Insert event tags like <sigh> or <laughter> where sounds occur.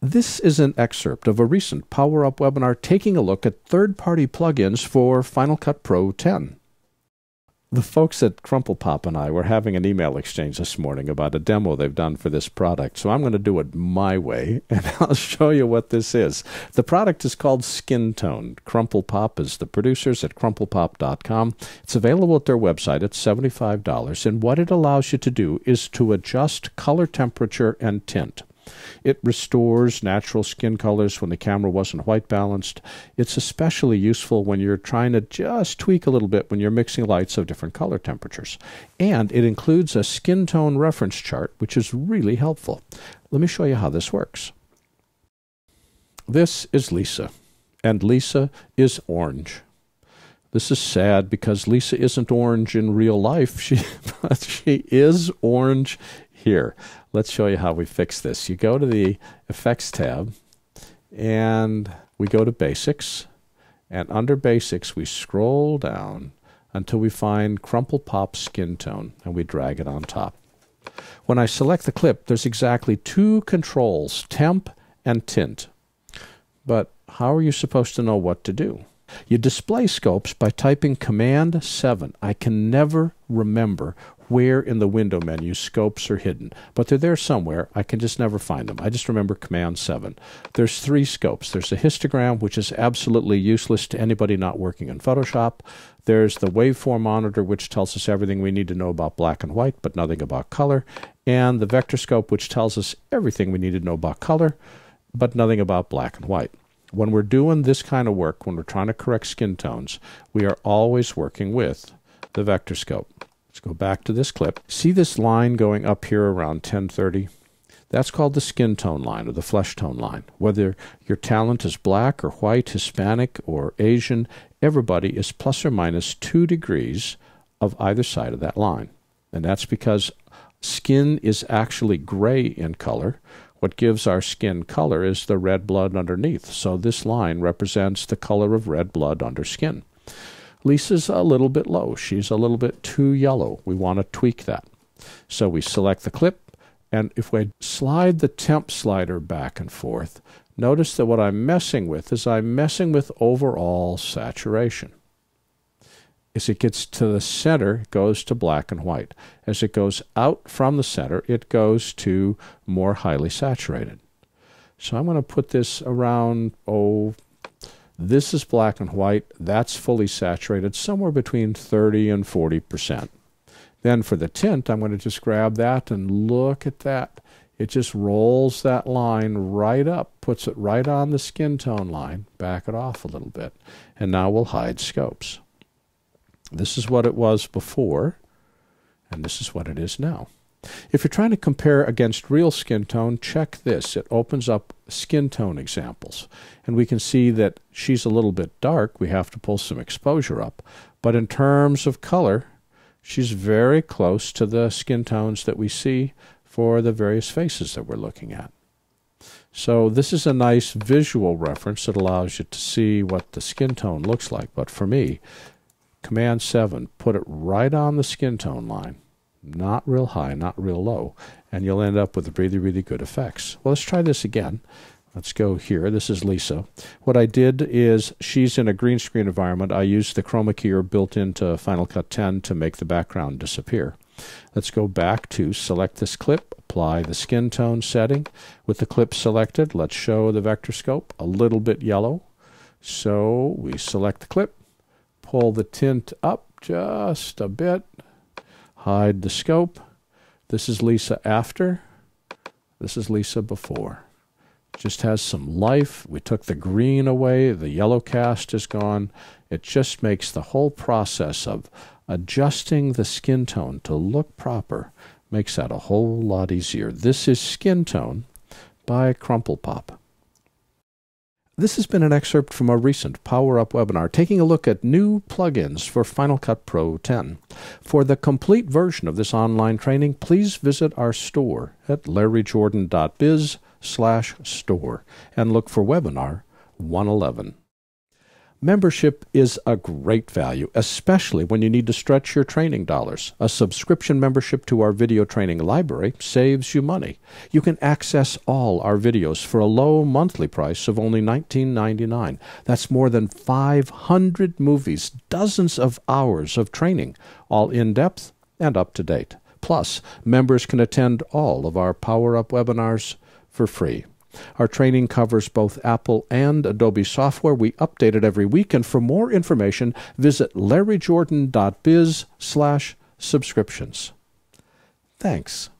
This is an excerpt of a recent Power Up webinar taking a look at third party plugins for Final Cut Pro 10. The folks at Crumplepop and I were having an email exchange this morning about a demo they've done for this product, so I'm going to do it my way <laughs> and I'll show you what this is. The product is called Skin Tone. Crumplepop is the producers at crumplepop.com. It's available at their website at $75, and what it allows you to do is to adjust color temperature and tint. It restores natural skin colors when the camera wasn't white balanced. It's especially useful when you're trying to just tweak a little bit when you're mixing lights of different color temperatures. And it includes a skin tone reference chart, which is really helpful. Let me show you how this works. This is Lisa, and Lisa is orange. This is sad because Lisa isn't orange in real life. <laughs> She she is orange here let's show you how we fix this. You go to the Effects tab, and we go to Basics. And under Basics, we scroll down until we find Crumple Pop Skin Tone, and we drag it on top. When I select the clip, there's exactly two controls, Temp and Tint. But how are you supposed to know what to do? You display scopes by typing Command 7. I can never remember where in the window menu scopes are hidden, but they're there somewhere. I can just never find them. I just remember Command 7. There's three scopes. There's a histogram, which is absolutely useless to anybody not working in Photoshop. There's the waveform monitor, which tells us everything we need to know about black and white, but nothing about color. And the vector scope, which tells us everything we need to know about color, but nothing about black and white when we're doing this kind of work, when we're trying to correct skin tones, we are always working with the vector scope. Let's go back to this clip. See this line going up here around 1030? That's called the skin tone line or the flesh tone line. Whether your talent is black or white, Hispanic or Asian, everybody is plus or minus two degrees of either side of that line. And that's because skin is actually gray in color, what gives our skin color is the red blood underneath, so this line represents the color of red blood under skin. Lisa's a little bit low. She's a little bit too yellow. We want to tweak that. So we select the clip, and if we slide the temp slider back and forth, notice that what I'm messing with is I'm messing with overall saturation. As it gets to the center, it goes to black and white. As it goes out from the center, it goes to more highly saturated. So I'm going to put this around, oh, this is black and white, that's fully saturated, somewhere between 30 and 40%. Then for the tint, I'm going to just grab that and look at that. It just rolls that line right up, puts it right on the skin tone line, back it off a little bit. And now we'll hide scopes. This is what it was before, and this is what it is now. If you're trying to compare against real skin tone, check this. It opens up skin tone examples. And we can see that she's a little bit dark. We have to pull some exposure up. But in terms of color, she's very close to the skin tones that we see for the various faces that we're looking at. So this is a nice visual reference that allows you to see what the skin tone looks like. But for me, Command 7, put it right on the skin tone line. Not real high, not real low. And you'll end up with really, really good effects. Well, let's try this again. Let's go here. This is Lisa. What I did is she's in a green screen environment. I used the chroma keyer built into Final Cut 10 to make the background disappear. Let's go back to select this clip, apply the skin tone setting. With the clip selected, let's show the vector scope a little bit yellow. So we select the clip, pull the tint up just a bit, hide the scope. This is Lisa after, this is Lisa before. Just has some life. We took the green away, the yellow cast is gone. It just makes the whole process of adjusting the skin tone to look proper makes that a whole lot easier. This is Skin Tone by Crumple Pop. This has been an excerpt from a recent Power Up webinar taking a look at new plugins for Final Cut Pro 10. For the complete version of this online training, please visit our store at larryjordan.biz/store and look for webinar 111. Membership is a great value, especially when you need to stretch your training dollars. A subscription membership to our video training library saves you money. You can access all our videos for a low monthly price of only $19.99. That's more than 500 movies, dozens of hours of training, all in depth and up to date. Plus, members can attend all of our Power Up webinars for free. Our training covers both Apple and Adobe software. We update it every week. And for more information, visit larryjordan.biz slash subscriptions. Thanks.